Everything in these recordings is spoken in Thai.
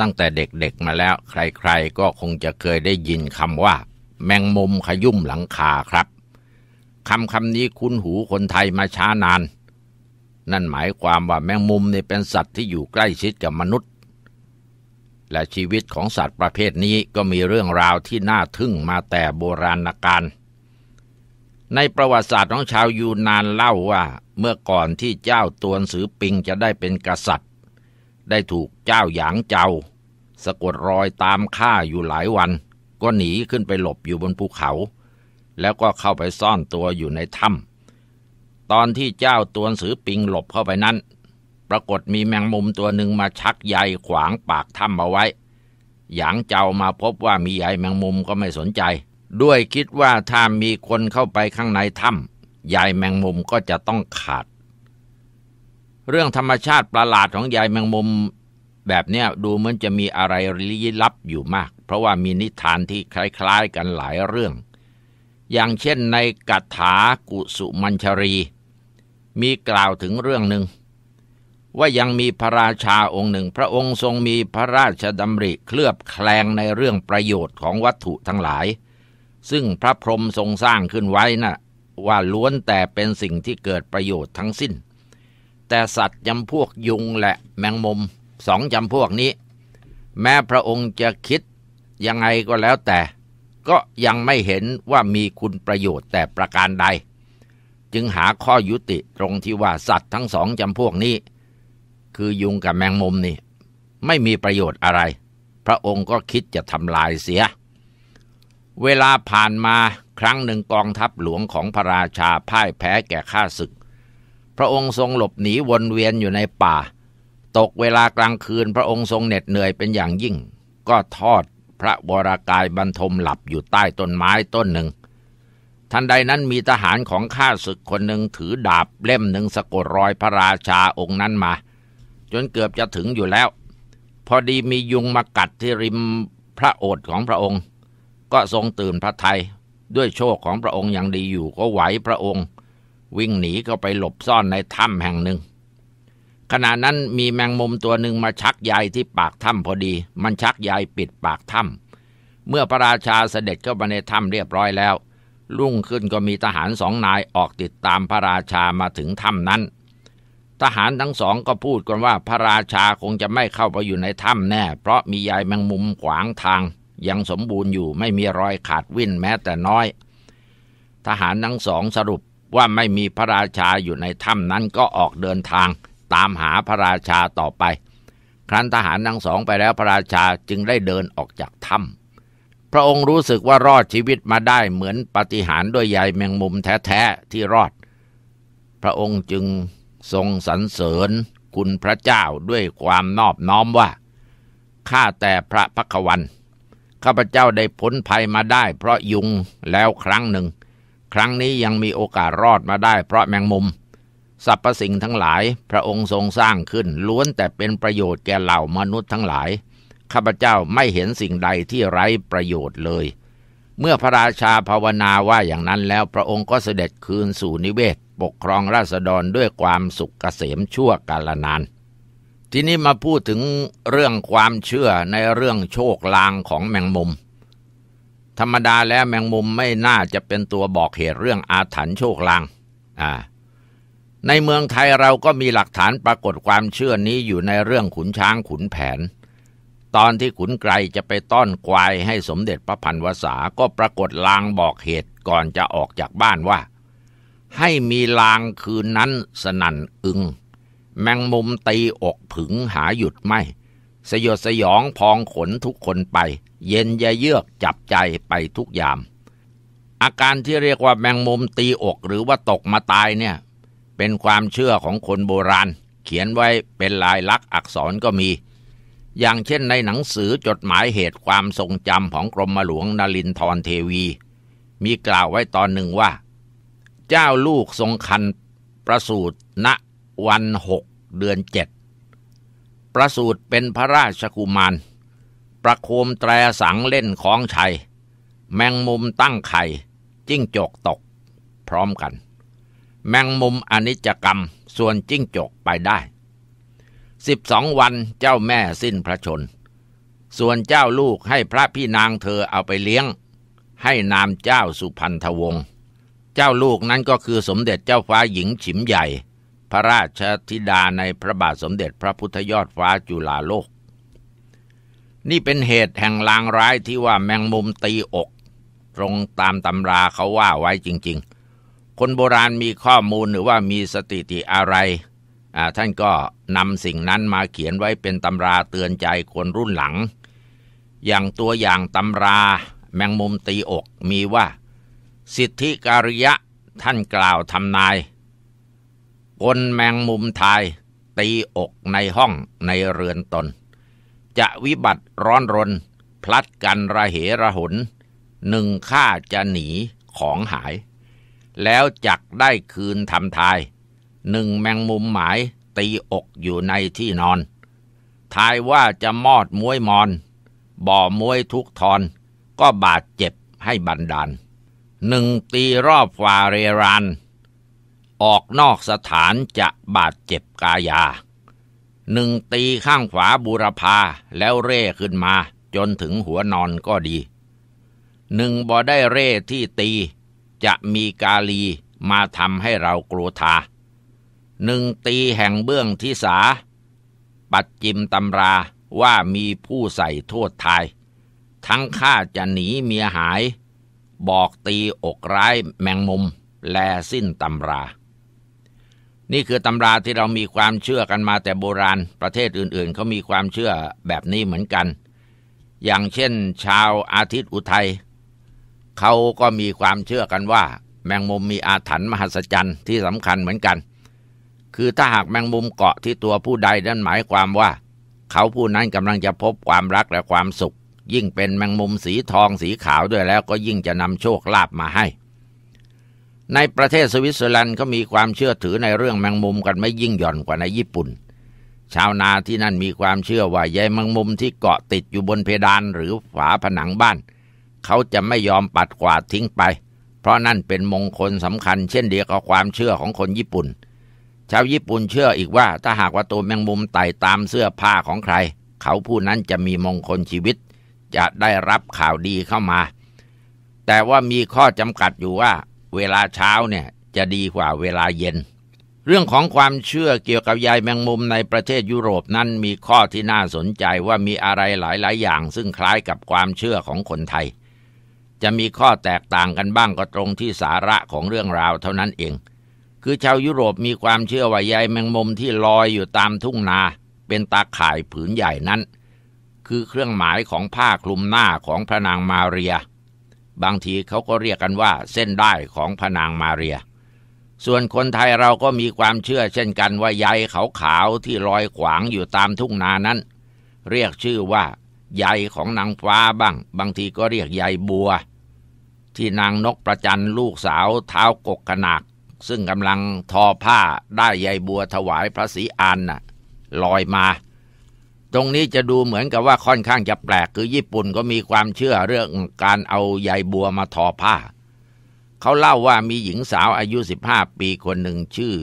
ตั้งแต่เด็กๆ มาแล้ว ใครๆ ก็คงจะเคยได้ยินคำว่า แมงมุมขยุ่มหลังคาครับคำคำนี้คุ้นหูคนไทยมาช้านาน นั่นหมายความว่าแมงมุมเนี่เป็นสัตว์ที่อยู่ใกล้ชิดกับมนุษย์ และชีวิตของสัตว์ประเภทนี้ก็มีเรื่องราวที่น่าทึ่งมาแต่โบราณกาลในประวัติศาสตร์ของชาวยูนานเล่าว่าเมื่อก่อนที่เจ้าตวนสือปิงจะได้เป็นกษัตริย์ได้ถูกเจ้าหยางเจ้าสะกดรอยตามฆ่าอยู่หลายวัน ก็หนีขึ้นไปหลบอยู่บนภูเขา แล้วก็เข้าไปซ่อนตัวอยู่ในถ้ำตอนที่เจ้าตัวสือปิงหลบเข้าไปนั้น ปรากฏมีแมงมุมตัวหนึ่งมาชักใยขวางปากถ้ำเอาไว้หยางเจ้ามาพบว่ามีใยแมงมุมก็ไม่สนใจ ด้วยคิดว่าถ้ามีคนเข้าไปข้างในถ้ำใยแมงมุมก็จะต้องขาดเรื่องธรรมชาติประหลาดของยายแมงมุม แบบเนี้ยดูเหมือนจะมีอะไรลี้ลับอยู่มาก เพราะว่ามีนิทานที่คล้าย ๆกันหลายเรื่อง อย่างเช่นในกถากุสุมัญชรีมีกล่าวถึงเรื่องหนึ่งว่ายังมีพระราชาองค์หนึ่งพระองค์ทรงมีพระราชดำริเคลือบแคลงในเรื่องประโยชน์ของวัตถุทั้งหลาย ซึ่งพระพรหมทรงสร้างขึ้นไว้นะ่ะว่าล้วนแต่เป็นสิ่งที่เกิดประโยชน์ทั้งสิ้นแต่สัตว์จำพวกยุงและแมงมุมสองจำพวกนี้ แม้พระองค์จะคิดยังไงก็แล้วแต่ ก็ยังไม่เห็นว่ามีคุณประโยชน์แต่ประการใด จึงหาข้อยุติตรงที่ว่าสัตว์ทั้งสองจำพวกนี้ คือยุงกับแมงมุมนี่ ไม่มีประโยชน์อะไร พระองค์ก็คิดจะทำลายเสีย เวลาผ่านมาครั้งหนึ่งกองทัพหลวงของพระราชาพ่ายแพ้แก่ข้าศึกพระองค์ทรงหลบหนีวนเวียนอยู่ในป่าตกเวลากลางคืนพระองค์ทรงเหน็ดเหนื่อยเป็นอย่างยิ่งก็ทอดพระวรากายบรรทมหลับอยู่ใต้ต้นไม้ต้นหนึ่ง ทันใดนั้นมีทหารของข้าศึกคนหนึ่งถือดาบเล่มหนึ่งสะกดรอยพระราชาองค์นั้นมา จนเกือบจะถึงอยู่แล้ว พอดีมียุงมากัดที่ริมพระโอษฐ์ของพระองค์ ก็ทรงตื่นพระทยัยด้วยโชคของพระองค์อย่างดีอยู่ก็ไหวพระองค์วิ่งหนีก็ไปหลบซ่อนในถ้ำแห่งหนึ่ง ขณะนั้นมีแมงมุมตัวหนึ่งมาชักใยที่ปากถ้ำพอดี มันชักใยปิดปากถ้ำเมื่อพระราชาเสด็จเข้าไปในถ้ำเรียบร้อยแล้ว ลุ่งขึ้นก็มีทหารสองนายออกติดตามพระราชามาถึงถ้ำนั้น ทหารทั้งสองก็พูดกันว่าพระราชาคงจะไม่เข้าไปอยู่ในถ้ำแน่ เพราะมีใยแมงมุมขวางทางยังสมบูรณ์อยู่ไม่มีรอยขาดวิ่นแม้แต่น้อย ทหารทั้งสองสรุปว่าไม่มีพระราชาอยู่ในถ้ำนั้นก็ออกเดินทางตามหาพระราชาต่อไป ครั้นทหารทั้งสองไปแล้วพระราชาจึงได้เดินออกจากถ้ำพระองค์รู้สึกว่ารอดชีวิตมาได้เหมือนปฏิหารด้วยใยแมงมุมแท้ๆที่รอด พระองค์จึงทรงสรรเสริญคุณพระเจ้าด้วยความนอบน้อมว่าข้าแต่พระพักวันข้าพเจ้าได้พ้นภัยมาได้เพราะยุงแล้วครั้งหนึ่งครั้งนี้ยังมีโอกาสรอดมาได้เพราะแมงมุม สรรพสิ่งทั้งหลายพระองค์ทรงสร้างขึ้นล้วนแต่เป็นประโยชน์แก่เหล่ามนุษย์ทั้งหลายข้าพเจ้าไม่เห็นสิ่งใดที่ไร้ประโยชน์เลย เมื่อพระราชาภาวนาว่าอย่างนั้นแล้วพระองค์ก็เสด็จคืนสู่นิเวศปกครองราษฎรด้วยความสุขเกษมชั่วกาลนานทีนี้มาพูดถึงเรื่องความเชื่อในเรื่องโชคลางของแมงมุมธรรมดาแล้วแมงมุมไม่น่าจะเป็นตัวบอกเหตุเรื่องอาถรรพ์โชคลาง อ่า ในเมืองไทยเราก็มีหลักฐานปรากฏความเชื่อนี้อยู่ในเรื่องขุนช้างขุนแผน ตอนที่ขุนไกรจะไปต้อนควายให้สมเด็จพระพันวษา ก็ปรากฏลางบอกเหตุก่อนจะออกจากบ้านว่า ให้มีลางคืนนั้น สนั่นอึง แมงมุมตีอกผึงหาหยุดไม่สยดสยองพองขนทุกคนไปเย็นยะเยือกจับใจไปทุกยาม อาการที่เรียกว่าแมงมุมตีอกหรือว่าตกมาตายเนี่ย เป็นความเชื่อของคนโบราณ เขียนไว้เป็นลายลักษณ์อักษรก็มี อย่างเช่นในหนังสือจดหมายเหตุความทรงจำของกรมหลวงนลินทรเทวี มีกล่าวไว้ตอนหนึ่งว่า เจ้าลูกทรงคันประสูตรณวันหกเดือนเจ็ดประสูตรเป็นพระราชกุมารประโคมแตรสังเล่นของชัย แมงมุมตั้งไข่จิ้งจกตก พร้อมกัน แมงมุมอนิจกรรมส่วนจิ้งจกไปได้สิบสองวันเจ้าแม่สิ้นพระชนส่วนเจ้าลูกให้พระพี่นางเธอเอาไปเลี้ยง ให้นามเจ้าสุพันธวงศ์ เจ้าลูกนั้นก็คือสมเด็จเจ้าฟ้าหญิงฉิมใหญ่ พระราชธิดาในพระบาทสมเด็จพระพุทธยอดฟ้าจุฬาโลกนี่เป็นเหตุแห่งลางร้ายที่ว่าแมงมุมตีอก ตรงตามตำราเขาว่าไว้จริงๆ คนโบราณมีข้อมูลหรือว่ามีสติติอะไรท่านก็นำสิ่งนั้นมาเขียนไว้เป็นตำราเตือนใจคนรุ่นหลัง อย่างตัวอย่างตำราแมงมุมตีอกมีว่าสิทธิการยะท่านกล่าวทำนายคนแมงมุมทายตีอกในห้องในเรือนตนจะวิบัติร้อนรน พลัดกันระเหระหนหนึ่งข้าจะหนีของหาย แล้วจักได้คืนทำทาย หนึ่งแมงมุมหมายตีอกอยู่ในที่นอน ทายว่าจะมอดมวยมอน บ่อมวยทุกทอนก็บาดเจ็บให้บันดาลหนึ่งตีรอบฟาเรรานออกนอกสถานจะบาดเจ็บกายาหนึ่งตีข้างขวาบุรพาแล้วเร่ขึ้นมาจนถึงหัวนอนก็ดี หนึ่งบ่ได้เร่ที่ตีจะมีกาลีมาทำให้เรากลัวทาหนึ่งตีแห่งเบื้องทิสาปัดจิมตำราว่ามีผู้ใส่โทษทาย ทั้งข้าจะหนีเมียหายบอกตีอกร้ายแมงมุม แลสิ้นตำรานี่คือตำราที่เรามีความเชื่อกันมาแต่โบราณประเทศอื่นๆ เขามีความเชื่อแบบนี้เหมือนกัน อย่างเช่น ชาวอาทิตย์อุทัยเขาก็มีความเชื่อกันว่าแมงมุมมีอาถรรพ์มหัศจรรย์ที่สำคัญเหมือนกัน คือถ้าหากแมงมุมเกาะที่ตัวผู้ใดนั่นหมายความว่า เขาผู้นั้นกำลังจะพบความรักและความสุข ยิ่งเป็นแมงมุมสีทองสีขาวด้วยแล้วก็ยิ่งจะนำโชคลาภมาให้ในประเทศสวิตเซอร์แลนด์ก็มีความเชื่อถือในเรื่องแมงมุมกันไม่ยิ่งหย่อนกว่าในญี่ปุ่น ชาวนาที่นั่นมีความเชื่อว่าใยแมงมุมที่เกาะติดอยู่บนเพดานหรือฝาผนังบ้าน เขาจะไม่ยอมปัดกวาดทิ้งไป เพราะนั่นเป็นมงคลสำคัญ เช่นเดียวกับความเชื่อของคนญี่ปุ่น ชาวญี่ปุ่นเชื่ออีกว่า ถ้าหากว่าตัวแมงมุมไต่ตามเสื้อผ้าของใคร เขาผู้นั้นจะมีมงคลชีวิต จะได้รับข่าวดีเข้ามา แต่ว่ามีข้อจำกัดอยู่ว่าเวลาเช้าเนี่ยจะดีกว่าเวลาเย็น เรื่องของความเชื่อเกี่ยวกับยายแมงมุมในประเทศยุโรปนั้นมีข้อที่น่าสนใจว่ามีอะไรหลาย ๆ อย่าง ซึ่งคล้ายกับความเชื่อของคนไทย จะมีข้อแตกต่างกันบ้างก็ตรงที่สาระของเรื่องราวเท่านั้นเอง คือชาวยุโรปมีความเชื่อว่ายายแมงมุมที่ลอยอยู่ตามทุ่งนา เป็นตาข่ายผืนใหญ่นั้น คือเครื่องหมายของผ้าคลุมหน้าของพระนางมาเรียบางทีเขาก็เรียกกันว่าเส้นได้ของพนางมาเรีย ส่วนคนไทยเราก็มีความเชื่อเช่นกันว่าใยขาวที่ลอยขวางอยู่ตามทุ่งนานั้น เรียกชื่อว่าใยของนางฟ้าบ้างบางทีก็เรียกใยบัว ที่นางนกประจันลูกสาวเท้ากกขนาดซึ่งกำลังทอผ้าได้ใยบัวถวายพระศรีอานน่ะลอยมาตรงนี้จะดูเหมือนกับว่าค่อนข้างจะแปลกคือญี่ปุ่นก็มีความเชื่อเรื่องการเอาใยบัวมาทอผ้า เขาเล่าว่ามีหญิงสาวอายุ 15 ปีคนหนึ่งชื่อ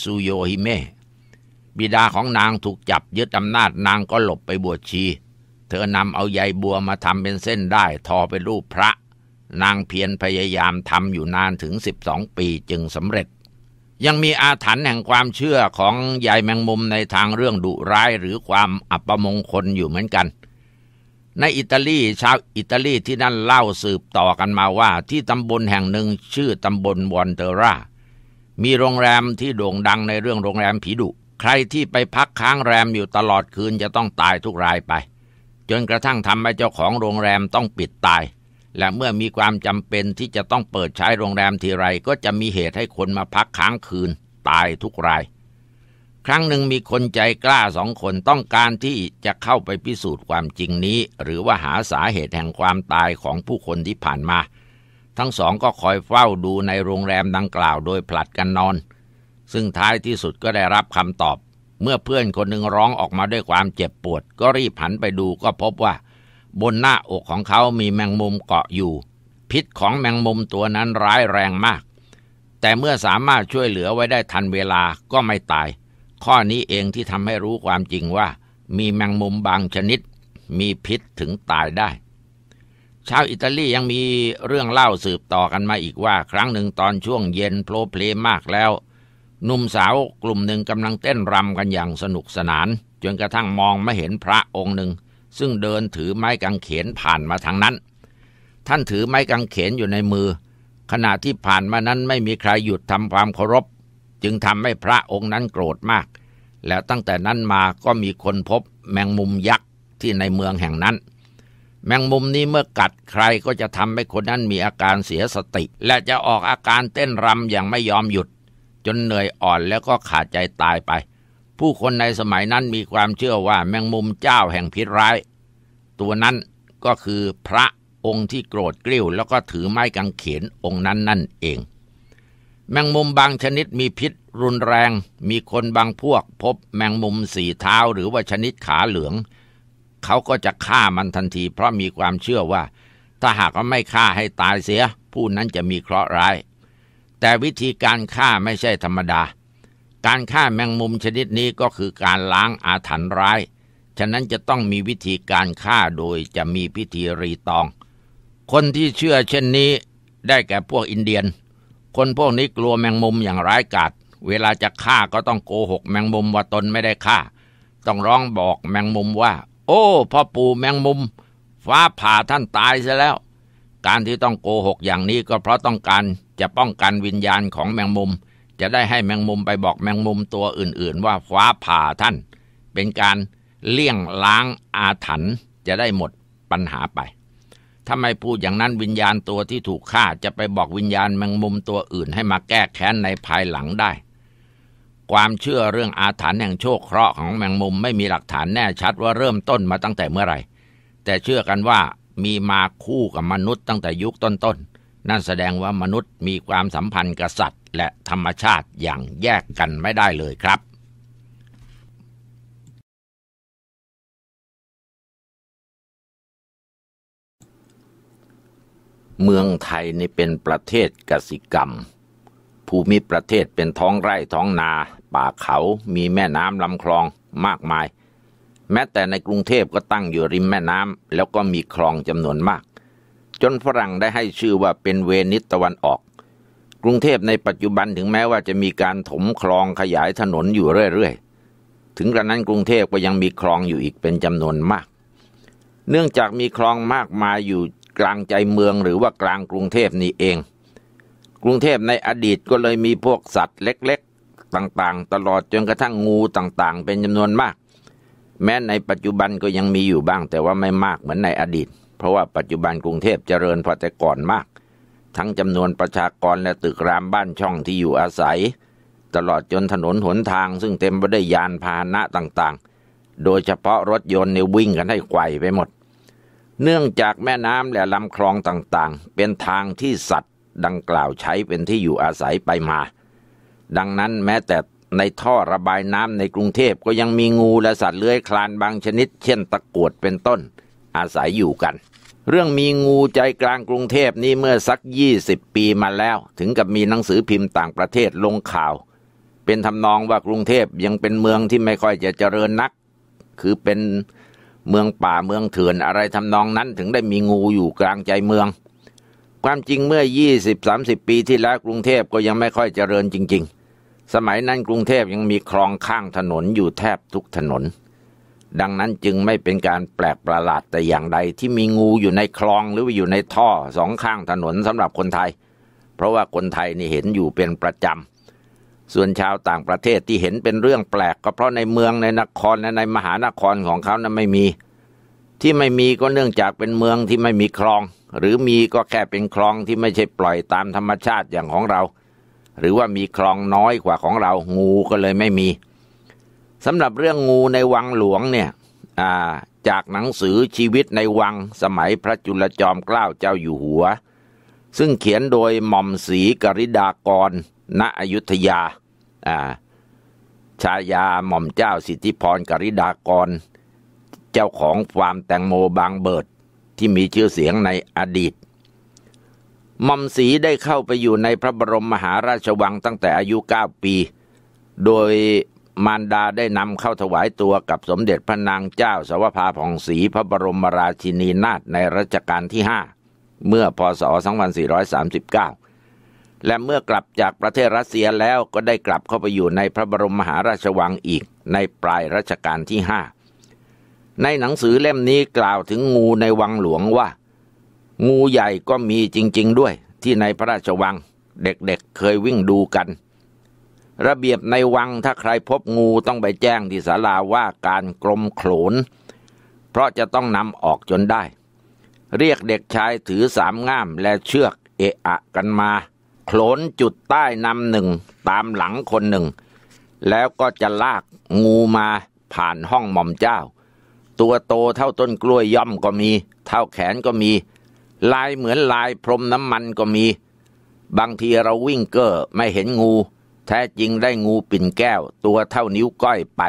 ซูโยฮิเมะบิดาของนางถูกจับยึดอำนาจนางก็หลบไปบวชชี เธอนำเอาใยบัวมาทำเป็นเส้นได้ทอเป็นรูปพระ นางเพียรพยายามทำอยู่นานถึง 12 ปีจึงสำเร็จยังมีอาถรรพ์แห่งความเชื่อของยายแมงมุมในทางเรื่องดุร้ายหรือความอัปมงคลอยู่เหมือนกัน ในอิตาลีชาวอิตาลีที่นั่นเล่าสืบต่อกันมาว่าที่ตำบลแห่งหนึ่งชื่อตำบลวอนเตอร่ามีโรงแรมที่โด่งดังในเรื่องโรงแรมผีดุ ใครที่ไปพักค้างแรมอยู่ตลอดคืนจะต้องตายทุกรายไป จนกระทั่งทำให้เจ้าของโรงแรมต้องปิดตายและเมื่อมีความจำเป็นที่จะต้องเปิดใช้โรงแรมทีไร ก็จะมีเหตุให้คนมาพักค้างคืน ตายทุกราย ครั้งหนึ่งมีคนใจกล้าสองคนต้องการที่จะเข้าไปพิสูจน์ความจริงนี้ หรือว่าหาสาเหตุแห่งความตายของผู้คนที่ผ่านมา ทั้งสองก็คอยเฝ้าดูในโรงแรมดังกล่าวโดยผลัดกันนอน ซึ่งท้ายที่สุดก็ได้รับคำตอบ เมื่อเพื่อนคนหนึ่งร้องออกมาด้วยความเจ็บปวด ก็รีบหันไปดูก็พบว่าบนหน้าอกของเขามีแมงมุมเกาะอยู่ พิษของแมงมุมตัวนั้นร้ายแรงมาก แต่เมื่อสามารถช่วยเหลือไว้ได้ทันเวลาก็ไม่ตาย ข้อนี้เองที่ทำให้รู้ความจริงว่า มีแมงมุมบางชนิด มีพิษถึงตายได้ ชาวอิตาลียังมีเรื่องเล่าสืบต่อกันมาอีกว่า ครั้งหนึ่งตอนช่วงเย็นโผล่เพลมากแล้ว หนุ่มสาวกลุ่มหนึ่งกำลังเต้นรำกันอย่างสนุกสนาน จนกระทั่งมองไม่เห็นพระองค์หนึ่งซึ่งเดินถือไม้กางเขนผ่านมาทางนั้น ท่านถือไม้กางเขนอยู่ในมือ ขณะที่ผ่านมานั้นไม่มีใครหยุดทำความเคารพ จึงทำให้พระองค์นั้นโกรธมาก แล้วตั้งแต่นั้นมาก็มีคนพบแมงมุมยักษ์ที่ในเมืองแห่งนั้น แมงมุมนี้เมื่อกัดใครก็จะทำให้คนนั้นมีอาการเสียสติ และจะออกอาการเต้นรำอย่างไม่ยอมหยุด จนเหนื่อยอ่อนแล้วก็ขาดใจตายไปผู้คนในสมัยนั้นมีความเชื่อว่าแมงมุมเจ้าแห่งพิษร้าย ตัวนั้นก็คือพระองค์ที่โกรธกริ้ว แล้วก็ถือไม้กางเขนองค์นั้นนั่นเอง แมงมุมบางชนิดมีพิษ รุนแรงมีคนบางพวก พบแมงมุมสี่เท้า หรือว่าชนิดขาเหลือง เขาก็จะฆ่ามันทันที เพราะมีความเชื่อว่า ถ้าหากว่าไม่ฆ่าให้ตายเสีย ผู้นั้นจะมีเคราะห์ร้าย แต่วิธีการฆ่าไม่ใช่ธรรมดาการฆ่าแมงมุมชนิดนี้ก็คือการล้างอาถรรพ์ร้าย ฉะนั้นจะต้องมีวิธีการฆ่าโดยจะมีพิธีรีตอง คนที่เชื่อเช่นนี้ได้แก่พวกอินเดียน คนพวกนี้กลัวแมงมุมอย่างร้ายกาจ เวลาจะฆ่าก็ต้องโกหกแมงมุมว่าตนไม่ได้ฆ่า ต้องร้องบอกแมงมุมว่า โอ้พ่อปู่แมงมุม ฟ้าผ่าท่านตายซะแล้ว การที่ต้องโกหกอย่างนี้ก็เพราะต้องการจะป้องกันวิญญาณของแมงมุมจะได้ให้แมงมุมไปบอกแมงมุมตัวอื่น ๆ ว่าฟ้าผ่าท่านเป็นการเลี่ยงล้างอาถรรพ์จะได้หมดปัญหาไป ทำาไมพูดอย่างนั้นวิญญาณตัวที่ถูกฆ่าจะไปบอกวิญญาณแมงมุมตัวอื่น ให้มาแก้แค้นในภายหลังได้ ความเชื่อเรื่องอาถรรพ์แห่งโชคเคราะห์ของแมงมุมไม่มีหลักฐานแน่ชัดว่าเริ่มต้นมาตั้งแต่เมื่อไหร่ แต่เชื่อกันว่ามีมาคู่กับมนุษย์ตั้งแต่ยุคต้นๆนนั่นแสดงว่ามนุษย์มีความสัมพันธ์กับสัตว์และธรรมชาติอย่างแยกกันไม่ได้เลยครับ เมืองไทยนี่เป็นประเทศกสิกรรม ภูมิประเทศเป็นท้องไร่ท้องนาป่าเขา มีแม่น้ำลำคลองมากมาย แม้แต่ในกรุงเทพก็ตั้งอยู่ริมแม่น้ำแล้วก็มีคลองจำนวนมาก จนฝรั่งได้ให้ชื่อว่าเป็นเวนิสตะวันออกกรุงเทพในปัจจุบันถึงแม้ว่าจะมีการถมคลองขยายถนนอยู่เรื่อย ๆ ถึงกระนั้นกรุงเทพก็ยังมีคลองอยู่อีกเป็นจำนวนมาก เนื่องจากมีคลองมากมายอยู่กลางใจเมืองหรือว่ากลางกรุงเทพนี่เอง กรุงเทพในอดีตก็เลยมีพวกสัตว์ เล็กๆต่างๆ ตลอดจนกระทั่งงูต่างๆ เป็นจำนวนมาก แม้ในปัจจุบันก็ยังมีอยู่บ้าง แต่ว่าไม่มากเหมือนในอดีตเพราะว่าปัจจุบันกรุงเทพเจริญพอแต่ก่อนมากทั้งจำนวนประชากรและตึกรามบ้านช่องที่อยู่อาศัย ตลอดจนถนนหนทางซึ่งเต็มไปด้วยยานพาหนะต่างๆ โดยเฉพาะรถยนต์เนี่ยวิ่งกันให้ไกวไปหมด เนื่องจากแม่น้ำและลำคลองต่างๆ เป็นทางที่สัตว์ดังกล่าวใช้เป็นที่อยู่อาศัยไปมา ดังนั้นแม้แต่ในท่อระบายน้ำในกรุงเทพก็ยังมีงูและสัตว์เลื้อยคลานบางชนิด เช่นตะกวดเป็นต้นอาศัยอยู่กันเรื่องมีงูใจกลางกรุงเทพนี่เมื่อสักยี่สิบปีมาแล้ว ถึงกับมีหนังสือพิมพ์ต่างประเทศลงข่าว เป็นทำนองว่ากรุงเทพยังเป็นเมืองที่ไม่ค่อยจะเจริญนัก คือเป็นเมืองป่าเมืองเถื่อนอะไรทำนองนั้นถึงได้มีงูอยู่กลางใจเมือง ความจริงเมื่อยี่สสิบมสิบปีที่แล้วกรุงเทพก็ยังไม่ค่อยเจริญจริงๆ สมัยนั้นกรุงเทพยังมีคลองข้างถนนอยู่แทบทุกถนนดังนั้นจึงไม่เป็นการแปลกประหลาดแต่อย่างใด ที่มีงูอยู่ในคลองหรืออยู่ในท่อสองข้างถนนสำหรับคนไทย เพราะว่าคนไทยนี่เห็นอยู่เป็นประจำส่วนชาวต่างประเทศที่เห็นเป็นเรื่องแปลก ก็เพราะในเมืองในนครและในมหานครของเขานั้นไม่มี ที่ไม่มีก็เนื่องจากเป็นเมืองที่ไม่มีคลอง หรือมีก็แค่เป็นคลองที่ไม่ใช่ปล่อยตามธรรมชาติอย่างของเรา หรือว่ามีคลองน้อยกว่าของเรา งูก็เลยไม่มีสำหรับเรื่องงูในวังหลวงเนี่ยจากหนังสือชีวิตในวังสมัยพระจุลจอมเกล้าเจ้าอยู่หัว ซึ่งเขียนโดยหม่อมศรีกริดากรณอยุธยา ชายาหม่อมเจ้าสิทธิพรกริดากรเจ้าของฟาร์มแตงโมบางเบิดที่มีชื่อเสียงในอดีตหม่อมศรีได้เข้าไปอยู่ในพระบรมมหาราชวังตั้งแต่อายุ9ปี โดยมารดาได้นำเข้าถวายตัวกับสมเด็จพระนางเจ้าสวภาผ่องศรีพระบรมราชินีนาถในรัชกาลที่ 5 เมื่อพศ2439 และเมื่อกลับจากประเทศรัสเซียแล้วก็ได้กลับเข้าไปอยู่ในพระบรมมหาราชวังอีกในปลายรัชกาลที่ 5 ในหนังสือเล่มนี้กล่าวถึงงูในวังหลวงว่า งูใหญ่ก็มีจริงๆด้วยที่ในพระราชวังเด็กๆเเคยวิ่งดูกันระเบียบในวังถ้าใครพบงูต้องไปแจ้งที่ศาลาว่าการกลมโขน เพราะจะต้องนำออกจนได้ เรียกเด็กชายถือสามง่ามและเชือกเอะอะกันมาโขนจุดใต้นำหนึ่งตามหลังคนหนึ่ง แล้วก็จะลากงูมาผ่านห้องหม่อมเจ้า ตัวโตเท่าต้นกล้วยย่อมก็มี เท่าแขนก็มี ลายเหมือนลายพรมน้ำมันก็มี บางทีเราวิ่งเก้อไม่เห็นงูแท้จริงได้งูปิ่นแก้ว ตัวเท่านิ้วก้อยไป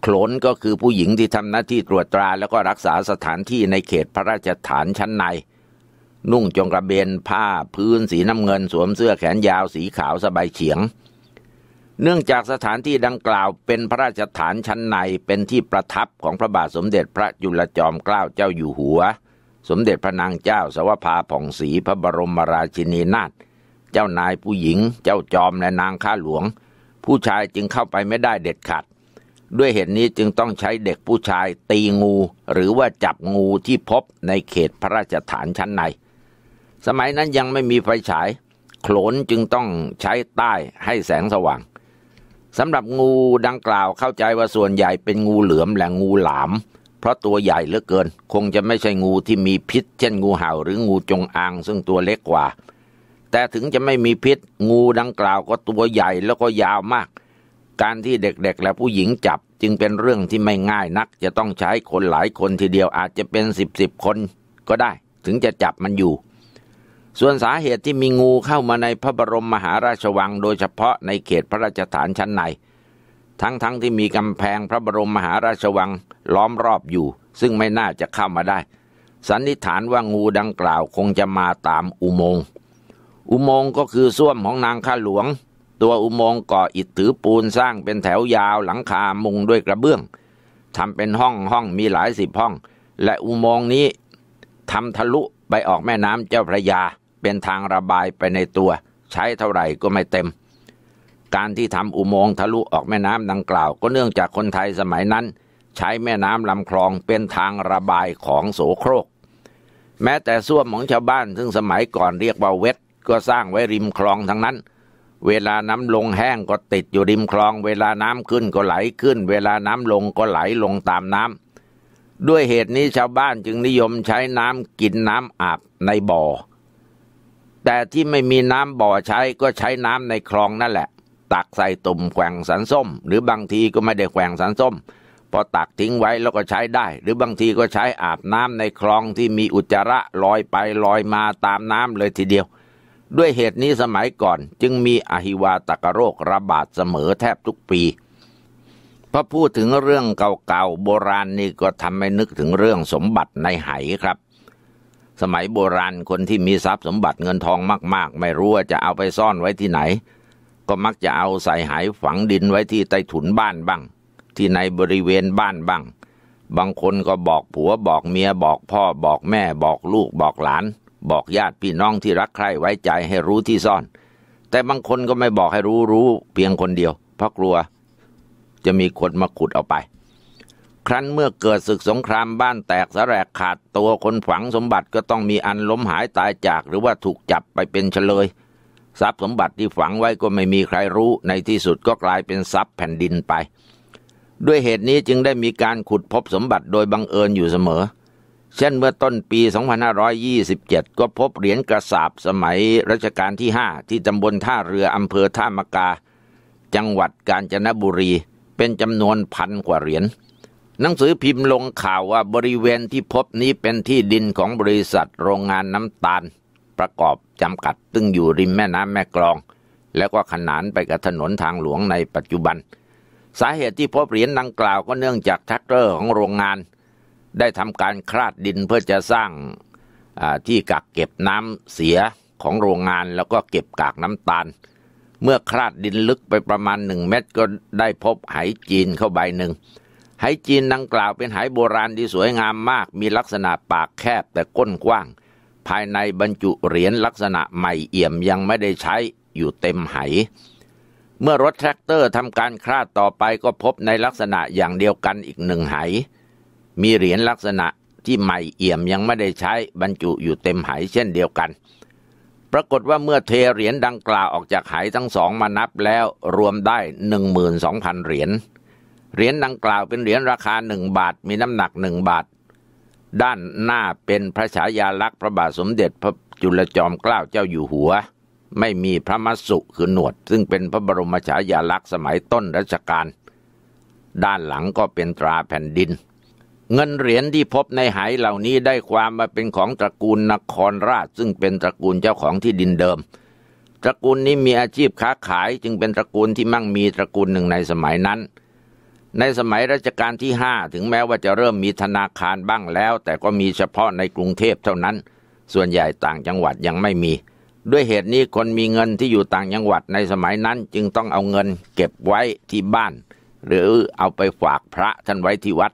โขนก็คือผู้หญิงที่ทำหน้าที่ตรวจตราแล้วก็รักษาสถานที่ในเขตพระราชฐานชั้นใน นุ่งจงกระเบนผ้าพื้นสีน้ำเงินสวมเสื้อแขนยาวสีขาวสบายเฉียง เนื่องจากสถานที่ดังกล่าวเป็นพระราชฐานชั้นในเป็นที่ประทับของพระบาทสมเด็จพระจุลจอมเกล้าเจ้าอยู่หัว สมเด็จพระนางเจ้าสวภาผ่องศรีพระบรมราชินีนาถเจ้านายผู้หญิงเจ้าจอมและนางข้าหลวง ผู้ชายจึงเข้าไปไม่ได้เด็ดขาดด้วยเหตุนี้จึงต้องใช้เด็กผู้ชายตีงู หรือว่าจับงูที่พบในเขตพระราชฐานชั้นใน สมัยนั้นยังไม่มีไฟฉายโขนจึงต้องใช้ใต้ให้แสงสว่างสำหรับงูดังกล่าวเข้าใจว่าส่วนใหญ่เป็นงูเหลือมและงูหลาม เพราะตัวใหญ่เหลือเกิน คงจะไม่ใช่งูที่มีพิษ เช่นงูเห่า หรืองูจงอางซึ่งตัวเล็กกว่าแต่ถึงจะไม่มีพิษงูดังกล่าวก็ตัวใหญ่แล้วก็ยาวมาก การที่เด็กๆ และผู้หญิงจับ จึงเป็นเรื่องที่ไม่ง่ายนัก จะต้องใช้คนหลายคนทีเดียวอาจจะเป็นสิบสิบคน ก็ได้ ถึงจะจับมันอยู่ ส่วนสาเหตุที่มีงูเข้ามาในพระบรมมหาราชวัง โดยเฉพาะในเขตพระราชฐานชั้นใน ทั้งๆทที่มีกำแพงพระบรมมหาราชวังล้อมรอบอยู่ ซึ่งไม่น่าจะเข้ามาได้ สันนิษฐานว่างูดังกล่าวคงจะมาตามอุโมงค์อุโมงก็คือส้วมของนางข้าหลวง ตัวอุโมงก่ออิฐถือปูนสร้างเป็นแถวยาวหลังคามุงด้วยกระเบื้อง ทำเป็นห้องห้องมีหลายสิบห้อง และอุโมงนี้ทำทะลุไปออกแม่น้ำเจ้าพระยา เป็นทางระบายไปในตัว ใช้เท่าไหร่ก็ไม่เต็ม การที่ทำอุโมงค์ทะลุออกแม่น้ำดังกล่าว ก็เนื่องจากคนไทยสมัยนั้น ใช้แม่น้ำลำคลองเป็นทางระบายของโสโครก แม้แต่ส้วมของชาวบ้านซึ่งสมัยก่อนเรียกว่าเวทก็สร้างไว้ริมคลองทั้งนั้น เวลาน้ำลงแห้งก็ติดอยู่ริมคลอง เวลาน้ำขึ้นก็ไหลขึ้น เวลาน้ำลงก็ไหลลงตามน้ำ ด้วยเหตุนี้ชาวบ้านจึงนิยมใช้น้ำกินน้ำอาบในบ่อ แต่ที่ไม่มีน้ำบ่อใช้ก็ใช้น้ำในคลองนั่นแหละ ตักใส่ตุ่มแขวงสันส้ม หรือบางทีก็ไม่ได้แขวงสันส้ม พอตักทิ้งไว้แล้วก็ใช้ได้ หรือบางทีก็ใช้อาบน้ำในคลองที่มีอุจจาระลอยไปลอยมาตามน้ำเลยทีเดียวด้วยเหตุนี้สมัยก่อนจึงมีอหิวาตกโรคระบาดเสมอแทบทุกปี พอพูดถึงเรื่องเก่าๆโบราณนี่ก็ทำให้นึกถึงเรื่องสมบัติในไหครับ สมัยโบราณคนที่มีทรัพย์สมบัติเงินทองมากๆไม่รู้ว่าจะเอาไปซ่อนไว้ที่ไหน ก็มักจะเอาใส่หายฝังดินไว้ที่ใต้ถุนบ้านบ้าง ที่ในบริเวณบ้านบ้าง บางคนก็บอกผัวบอกเมียบอกพ่อบอกแม่บอกลูกบอกหลานบอกญาติพี่น้องที่รักใครไว้ใจให้รู้ที่ซ่อน แต่บางคนก็ไม่บอกให้รู้ รู้ เพียงคนเดียว เพราะกลัว จะมีคนมาขุดเอาไป ครั้นเมื่อเกิดศึกสงครามบ้านแตกสแรกขาดตัวคน ฝังสมบัติก็ต้องมีอันล้มหายตายจาก หรือว่าถูกจับไปเป็นเฉลย ทรัพย์สมบัติที่ฝังไว้ก็ไม่มีใครรู้ในที่สุดก็กลายเป็นทรัพย์แผ่นดินไป ด้วยเหตุนี้จึงได้มีการขุดพบสมบัติโดยบังเอิญอยู่เสมอเเช่นเมื่อต้นปี 2527 ก็พบเหรียญกระสาบสมัยรัชกาลที่ 5 ที่ตำบลท่าเรืออำเภอท่ามกาจังหวัดกาญจนบุรีเป็นจำนวนพันกว่าเหรียญหนังสือพิมพ์ลงข่าวว่าบริเวณที่พบนี้เป็นที่ดินของบริษัทโรงงานน้ำตาล ประกอบจำกัดตึ้งอยู่ริมแม่น้ำแม่กลอง แล้วก็ขนานไปกับถนนทางหลวงในปัจจุบัน สาเหตุที่พบเหรียญดังกล่าวก็เนื่องจากแท็กเตอร์ของโรงงานได้ทำการคลาดดินเพื่อจะสร้างที่กักเก็บน้ำเสียของโรงงานแล้วก็เก็บกากน้ำตาล เมื่อคลาดดินลึกไปประมาณหนึ่งเมตรก็ได้พบไหจีนเข้าใบหนึ่งไหจีนดังกล่าวเป็นไหโบราณที่สวยงามมาก มีลักษณะปากแคบแต่ก้นกว้าง ภายในบรรจุเหรียญลักษณะใหม่เอี่ยมยังไม่ได้ใช้อยู่เต็มไห เมื่อรถแทรกเตอร์ทำการคลาดต่อไปก็พบในลักษณะอย่างเดียวกันอีกหนึ่งไหมีเหรียญลักษณะที่ใหม่เอี่ยมยังไม่ได้ใช้บรรจุอยู่เต็มหายเช่นเดียวกันปรากฏว่าเมื่อเทเหรียญดังกล่าวออกจากหายทั้งสองมานับแล้วรวมได้12,000เหรียญเหรียญดังกล่าวเป็นเหรียญราคาหนึ่งบาทมีน้ำหนักหนึ่งบาท ด้านหน้าเป็นพระฉายาลักษณ์พระบาทสมเด็จพระจุลจอมเกล้าเจ้าอยู่หัว ไม่มีพระมัสุคือหนวดซึ่งเป็นพระบรมฉายาลักษณ์สมัยต้นรัชกาลด้านหลังก็เป็นตราแผ่นดินเงินเหรียญที่พบในหายเหล่านี้ได้ความมาเป็นของตระกูลนครราชซึ่งเป็นตระกูลเจ้าของที่ดินเดิม ตระกูลนี้มีอาชีพค้าขาย จึงเป็นตระกูลที่มั่งมีตระกูลหนึ่งในสมัยนั้น ในสมัยรัชกาลที่ห้าถึงแม้ว่าจะเริ่มมีธนาคารบ้างแล้วแต่ก็มีเฉพาะในกรุงเทพเท่านั้น ส่วนใหญ่ต่างจังหวัดยังไม่มี ด้วยเหตุนี้คนมีเงินที่อยู่ต่างจังหวัดในสมัยนั้นจึงต้องเอาเงินเก็บไว้ที่บ้าน หรือเอาไปฝากพระท่านไว้ที่วัด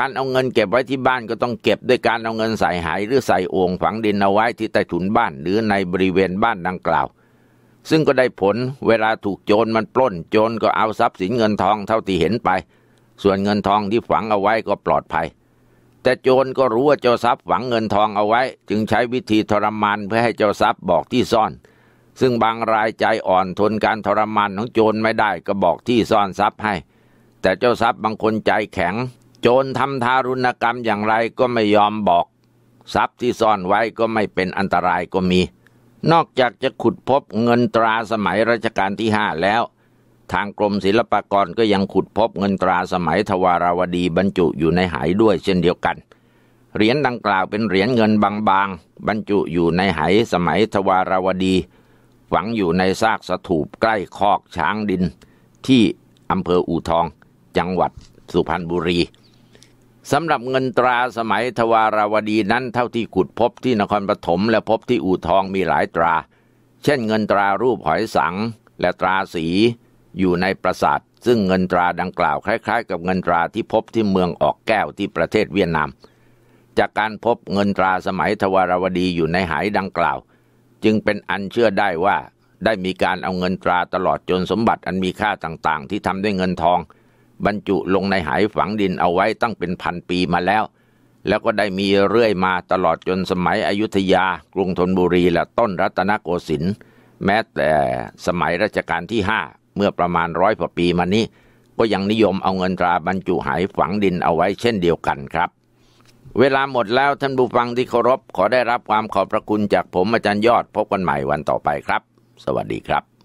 การเอาเงินเก็บไว้ที่บ้านก็ต้องเก็บด้วยการเอาเงินใส่หายหรือใส่โอ่งฝังดินเอาไว้ที่ใต้ถุนบ้านหรือในบริเวณบ้านดังกล่าว ซึ่งก็ได้ผล เวลาถูกโจรมันปล้น โจรก็เอาทรัพย์สินเงินทองเท่าที่เห็นไป ส่วนเงินทองที่ฝังเอาไว้ก็ปลอดภัย แต่โจรก็รู้ว่าเจ้าทรัพย์ฝังเงินทองเอาไว้ จึงใช้วิธีทรมานเพื่อให้เจ้าทรัพย์บอกที่ซ่อน ซึ่งบางรายใจอ่อนทนการทรมานของโจรไม่ได้ก็บอกที่ซ่อนทรัพย์ให้ แต่เจ้าทรัพย์บางคนใจแข็งจรทำทารุณกรรมอย่างไรก็ไม่ยอมบอก ทรัพย์ที่ซ่อนไว้ก็ไม่เป็นอันตรายก็มี นอกจากจะขุดพบเงินตราสมัยรัชกาลที่ห้าแล้ว ทางกรมศิลปากรก็ยังขุดพบเงินตราสมัยทวาราวดี บรรจุอยู่ในหายด้วยเช่นเดียวกัน เหรียญดังกล่าวเป็นเหรียญเงินบางๆบรรจุอยู่ในหายสมัยทวาราวดีฝังอยู่ในซากสถูปใกล้คอกช้างดิน ที่อำเภออู่ทองจังหวัดสุพรรณบุรีสำหรับเงินตราสมัยทวาราวดีนั้นเท่าที่ขุดพบที่นครปฐมและพบที่อู่ทองมีหลายตรา เช่นเงินตรารูปหอยสังและตราสีอยู่ในปราสาท ซึ่งเงินตราดังกล่าว คล้าย ๆ กับเงินตราที่พบที่เมืองออกแก้วที่ประเทศเวียดนามจากการพบเงินตราสมัยทวาราวดีอยู่ในหายดังกล่าว จึงเป็นอันเชื่อได้ว่าได้มีการเอาเงินตราตลอดจนสมบัติอันมีค่าต่างๆ ที่ทำด้วยเงินทองบรรจุลงในหายฝังดินเอาไว้ตั้งเป็นพันปีมาแล้ว แล้วก็ได้มีเรื่อยมาตลอดจนสมัยอยุธยากรุงธนบุรีและต้นรัตนโกสินทร์แม้แต่สมัยรัชกาลที่ห้าเมื่อประมาณร้อยกว่าปีมานี้ ก็ยังนิยมเอาเงินตราบรรจุหายฝังดินเอาไว้เช่นเดียวกันครับ เวลาหมดแล้วท่านผู้ฟังที่เคารพขอได้รับความขอบพระคุณจากผมอาจารย์ยอดพบกันใหม่วันต่อไปครับ สวัสดีครับ